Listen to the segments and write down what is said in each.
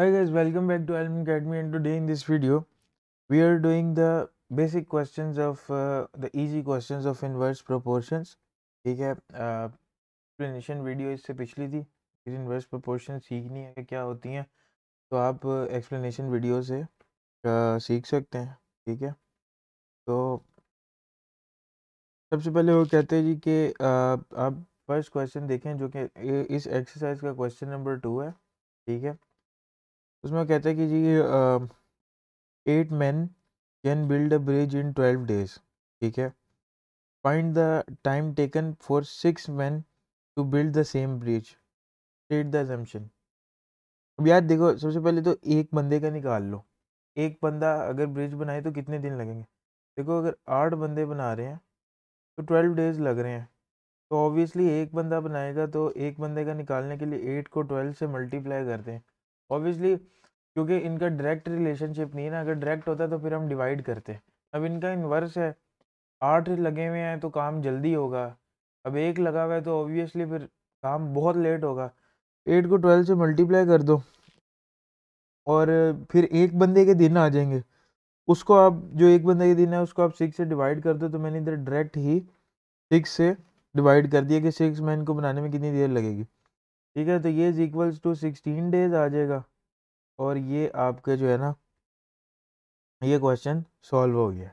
Hi guys, welcome back to elm Academy and today in this video we are doing the basic questions of uh, the easy questions of inverse proportions ठीक है explanation video video इससे पिछली थी inverse proportions सीखनी है क्या होती हैं तो आप explanation video वीडियो से uh, सीख सकते हैं ठीक है तो सबसे पहले वो कहते हैं जी कि आप फर्स्ट क्वेश्चन देखें जो कि इस एक्सरसाइज का क्वेश्चन नंबर टू है ठीक है उसमें कहते हैं कि जी eight man can build a bridge in twelve days ठीक है find the time taken for six man to build the same bridge state the assumption अब यार देखो सबसे पहले तो एक बंदे का निकाल लो एक बंदा अगर ब्रिज बनाए तो कितने दिन लगेंगे देखो अगर आठ बंदे बना रहे हैं तो ट्वेल्व डेज लग रहे हैं तो ऑब्वियसली एक बंदा बनाएगा तो एक बंदे का निकालने के लिए एट को ट्वेल्व से मल्टीप्लाई करते हैं ऑब्वियसली क्योंकि इनका डायरेक्ट रिलेशनशिप नहीं है ना अगर डायरेक्ट होता तो फिर हम डिवाइड करते अब इनका इन्वर्स है आठ लगे हुए हैं तो काम जल्दी होगा अब एक लगा हुआ है तो ऑब्वियसली फिर काम बहुत लेट होगा एट को ट्वेल्व से मल्टीप्लाई कर दो और फिर एक बंदे के दिन आ जाएंगे उसको आप जो एक बंदे के दिन है उसको आप सिक्स से डिवाइड कर दो तो मैंने इधर डायरेक्ट ही सिक्स से डिवाइड कर दिया कि सिक्स मैन को बनाने में कितनी देर लगेगी ठीक है तो ये is equals to sixteen days आ जाएगा और ये आपका जो है ना ये क्वेश्चन सॉल्व हो गया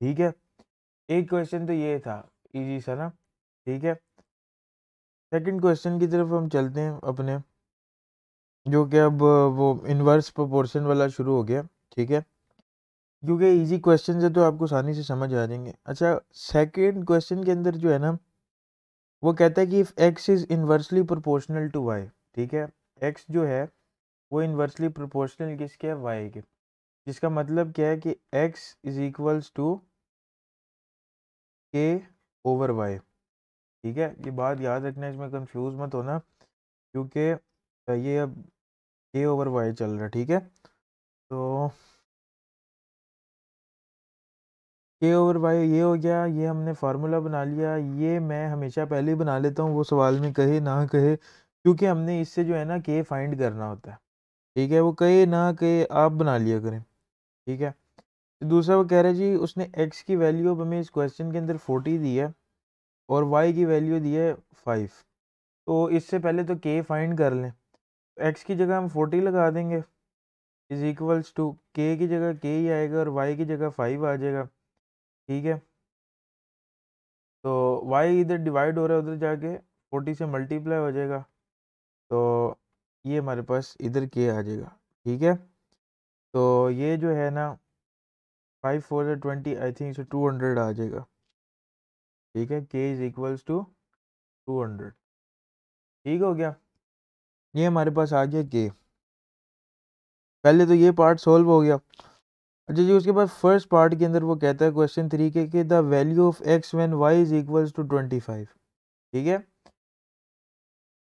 ठीक है एक क्वेश्चन तो ये था इजी सा ना ठीक है सेकंड क्वेश्चन की तरफ हम चलते हैं अपने जो कि अब वो इनवर्स प्रोपोर्शन वाला शुरू हो गया ठीक है क्योंकि इजी क्वेश्चन है तो आपको आसानी से समझ आ जाएंगे अच्छा सेकंड क्वेश्चन के अंदर जो है ना वो कहता है कि if x is inversely proportional to y ठीक है एक्स जो है वो इन्वर्सली प्रोपोर्शनल किसके है वाई के जिसका मतलब क्या है कि x is equals to k over y ठीक है ये बात याद रखना इसमें कंफ्यूज मत होना क्योंकि ये अब के ओवर वाई चल रहा है ठीक है तो के ओवर वाई ये हो गया ये हमने फार्मूला बना लिया ये मैं हमेशा पहले ही बना लेता हूँ वो सवाल में कहे ना कहे क्योंकि हमने इससे जो है ना के फाइंड करना होता है ठीक है वो कहे ना कहे आप बना लिया करें ठीक है दूसरा वो कह रहे जी उसने एक्स की वैल्यू अब हमें इस क्वेश्चन के अंदर फोर्टी दी है और वाई की वैल्यू दी है फाइव तो इससे पहले तो के फाइंड कर लें एक्स की जगह हम फोर्टी लगा देंगे इज़ इक्वल्स टू के की जगह के ही आएगा और वाई की जगह फाइव आ जाएगा ठीक है तो वाई इधर डिवाइड हो रहा है उधर जाके फोर्टी से मल्टीप्लाई हो जाएगा तो ये हमारे पास इधर के आ जाएगा ठीक है तो ये जो है ना five four twenty I think two hundred आ जाएगा ठीक है k is equals to two hundred ठीक हो गया ये हमारे पास आ गया के पहले तो ये पार्ट सॉल्व हो गया अच्छा जी उसके बाद फर्स्ट पार्ट के अंदर वो कहता है क्वेश्चन थ्री के कि the value of x when y is equals to twenty five ठीक है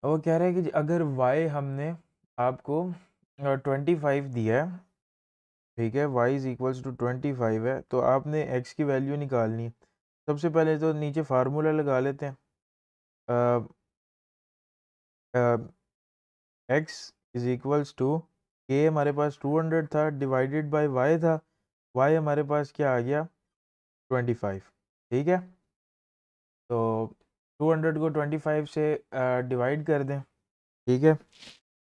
वो कह रहा है कि अगर वाई हमने आपको ट्वेंटी फाइव दिया है ठीक है y is equals to twenty five है तो आपने एक्स की वैल्यू निकालनी है सबसे पहले तो नीचे फार्मूला लगा लेते हैं x is equals to k हमारे पास टू हंड्रेड था डिवाइडेड बाई वाई था वाई हमारे पास क्या आ गया ट्वेंटी फाइव ठीक है तो टू हंड्रेड को ट्वेंटी फाइव से डिवाइड कर दें ठीक है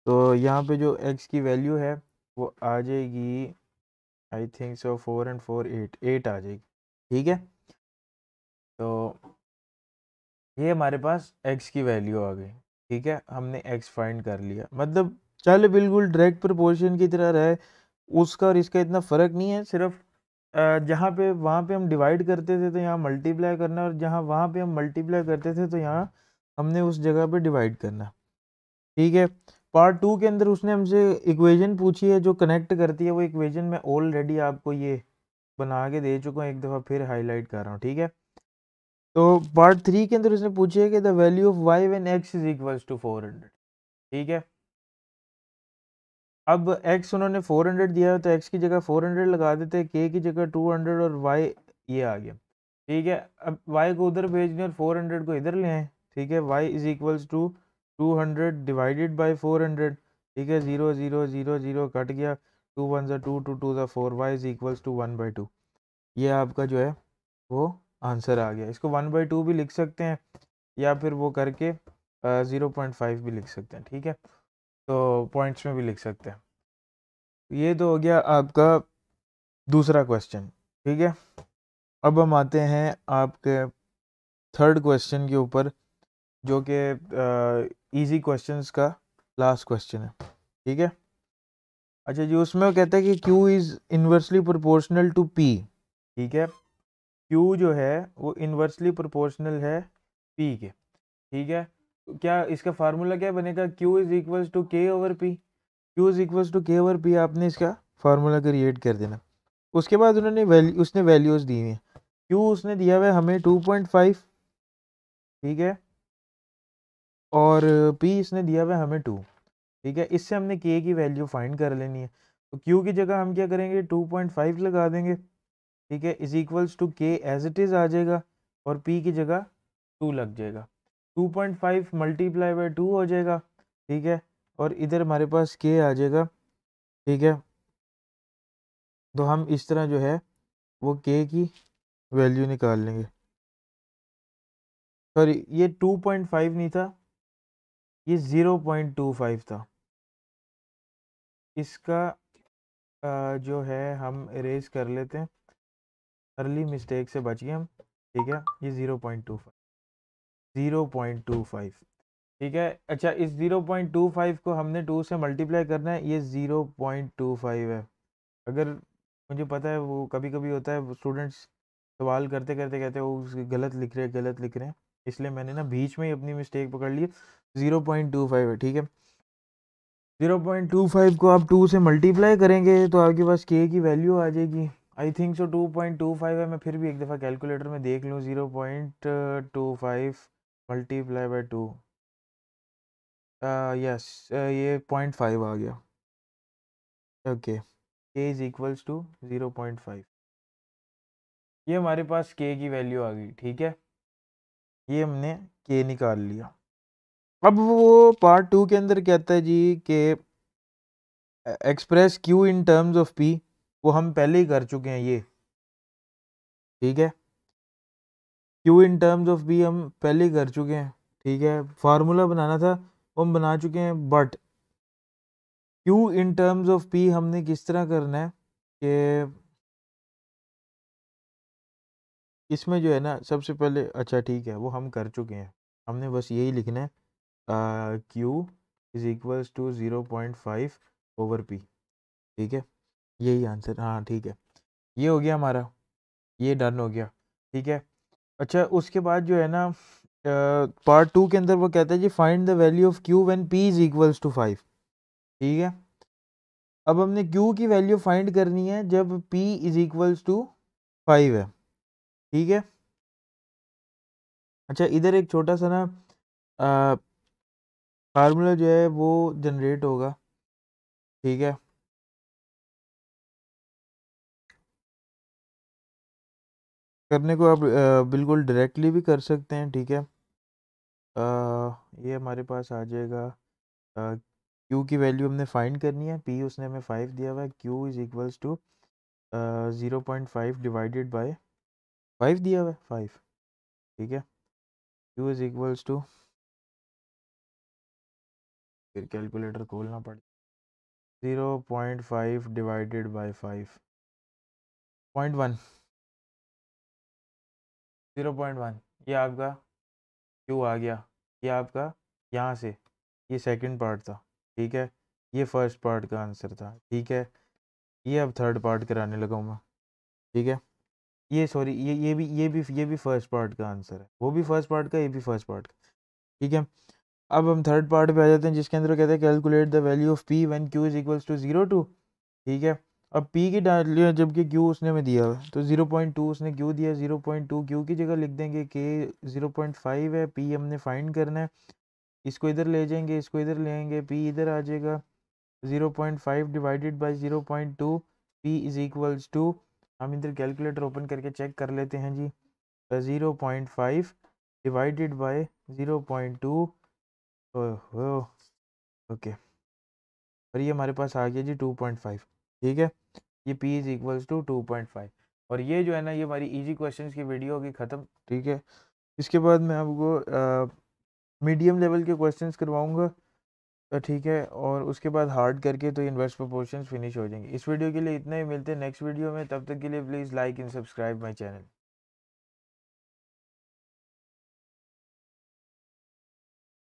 तो यहाँ पे जो एक्स की वैल्यू है वो आ जाएगी I think so four and four eight eight आ जाएगी ठीक है तो ये हमारे पास एक्स की वैल्यू आ गई ठीक है हमने एक्स फाइंड कर लिया मतलब चल बिल्कुल डायरेक्ट प्रोपोर्शन की तरह रहे उसका और इसका इतना फ़र्क नहीं है सिर्फ जहाँ पे वहाँ पे हम डिवाइड करते थे तो यहाँ मल्टीप्लाई करना और जहाँ वहाँ पे हम मल्टीप्लाई करते थे तो यहाँ हमने उस जगह पे डिवाइड करना ठीक है पार्ट टू के अंदर उसने हमसे इक्वेजन पूछी है जो कनेक्ट करती है वो इक्वेजन मैं ऑलरेडी आपको ये बना के दे चुका हूँ एक दफ़ा फिर हाईलाइट कर रहा हूँ ठीक है तो पार्ट थ्री के अंदर उसने पूछी है कि the value of y when x is equals to four hundred ठीक है अब x उन्होंने 400 दिया है तो x की जगह 400 लगा देते हैं k की जगह 200 और y ये आ गया ठीक है अब y को उधर भेज दें और 400 को इधर ले आए ठीक है y is equals to two hundred divided by four hundred ठीक है zero zero zero zero cut गया टू वन जो टू टू टू जो four y is equals to one by two ये आपका जो है वो आंसर आ गया इसको वन बाई टू भी लिख सकते हैं या फिर वो करके ज़ीरो पॉइंट फाइव भी लिख सकते हैं ठीक है तो पॉइंट्स में भी लिख सकते हैं ये तो हो गया आपका दूसरा क्वेश्चन ठीक है अब हम आते हैं आपके थर्ड क्वेश्चन के ऊपर जो कि इजी क्वेश्चंस का लास्ट क्वेश्चन है ठीक है अच्छा जी उसमें वो कहते हैं कि Q is inversely proportional to P ठीक है Q जो है वो इन्वर्सली प्रोपोर्शनल है P के ठीक है क्या इसका फार्मूला क्या बनेगा q is equals to k over p q is equals to k over p आपने इसका फार्मूला क्रिएट कर देना उसके बाद उन्होंने वैल्यू उसने वैल्यूज़ दी हुई हैं क्यू उसने दिया हुआ है हमें टू पॉइंट फाइव ठीक है और पी इसने दिया हुआ है हमें टू ठीक है इससे हमने के की वैल्यू फाइंड कर लेनी है तो क्यू की जगह हम क्या करेंगे टू पॉइंट फाइव लगा देंगे ठीक है is equals to k as it is आ जाएगा और पी की जगह टू लग जाएगा two point five multiply by two हो जाएगा ठीक है और इधर हमारे पास के आ जाएगा ठीक है तो हम इस तरह जो है वो के की वैल्यू निकाल लेंगे सॉरी ये टू पॉइंट फाइव नहीं था ये ज़ीरो पॉइंट टू फाइव था इसका जो है हम इरेज कर लेते हैं अर्ली मिस्टेक से बचिए हम ठीक है ये ज़ीरो पॉइंट टू फाइव 0.25 ठीक है अच्छा इस 0.25 को हमने 2 से मल्टीप्लाई करना है ये 0.25 है अगर मुझे पता है वो कभी कभी होता है स्टूडेंट्स सवाल करते करते कहते हैं वो गलत लिख रहे हैं गलत लिख रहे हैं इसलिए मैंने ना बीच में ही अपनी मिस्टेक पकड़ ली 0.25 है ठीक है 0.25 को आप 2 से मल्टीप्लाई करेंगे तो आपके पास के की वैल्यू आ जाएगी आई थिंक सो 2.25 है मैं फिर भी एक दफ़ा कैलकुलेटर में देख लूँ 0.25 मल्टीप्लाई बाई टू यस ये पॉइंट फाइव आ गया okay k is equals to zero point five ये हमारे पास के की वैल्यू आ गई ठीक है ये हमने के निकाल लिया अब वो पार्ट टू के अंदर कहता है जी के express q in terms of p वो हम पहले ही कर चुके हैं ये ठीक है q in terms of b हम पहले ही कर चुके हैं ठीक है फार्मूला बनाना था वो हम बना चुके हैं but q in terms of p हमने किस तरह करना है कि इसमें जो है ना सबसे पहले अच्छा ठीक है वो हम कर चुके हैं हमने बस यही लिखना है q is equals to zero point five over p ठीक है यही आंसर हाँ ठीक है ये हो गया हमारा ये डन हो गया ठीक है अच्छा उसके बाद जो है ना पार्ट टू के अंदर वो कहता है जी find the value of q when p is equals to five ठीक है अब हमने क्यू की वैल्यू फाइंड करनी है जब p is equals to five है ठीक है अच्छा इधर एक छोटा सा ना फार्मूला जो है वो जनरेट होगा ठीक है करने को आप बिल्कुल डायरेक्टली भी कर सकते हैं ठीक है आ, ये हमारे पास आ जाएगा क्यू की वैल्यू हमने फाइंड करनी है पी उसने हमें फाइव दिया हुआ है q is equals to zero point five divided by five दिया हुआ है फाइव ठीक है क्यू इज़ इक्वल्स टू फिर कैलकुलेटर खोलना पड़े zero point five divided by five point one zero point one ये आपका क्यू आ गया ये आपका यहाँ से ये सेकंड पार्ट था ठीक है ये फर्स्ट पार्ट का आंसर था ठीक है ये अब थर्ड पार्ट कराने लगा मैं ठीक है ये सॉरी ये ये भी ये भी ये भी फर्स्ट पार्ट का आंसर है वो भी फर्स्ट पार्ट का ये भी फर्स्ट पार्ट का ठीक है अब हम थर्ड पार्ट पे आ जाते हैं जिसके अंदर कहते हैं calculate the value of p one q is equals to zero two ठीक है अब पी की डाल जबकि क्यू उसने हमें दिया तो ज़ीरो पॉइंट टू उसने क्यू दिया ज़ीरो पॉइंट टू क्यू की जगह लिख देंगे के ज़ीरो पॉइंट फाइव है पी हमने फाइंड करना है इसको इधर ले जाएंगे इसको इधर लेंगे पी इधर आ जाएगा zero point five divided by zero point two p is equals to हम इधर कैलकुलेटर ओपन करके चेक कर लेते हैं जी zero point five divided by zero point two okay और ये हमारे पास आ गया जी टू पॉइंट फाइव ठीक है ये p is equals to two point five और ये जो है ना ये हमारी इजी क्वेश्चंस की वीडियो होगी ख़त्म ठीक है इसके बाद मैं आपको मीडियम लेवल के क्वेश्चंस करवाऊँगा ठीक है और उसके बाद हार्ड करके तो इन्वर्स प्रपोर्शन फिनिश हो जाएंगे इस वीडियो के लिए इतना ही मिलते हैं नेक्स्ट वीडियो में तब तक के लिए please like and subscribe my channel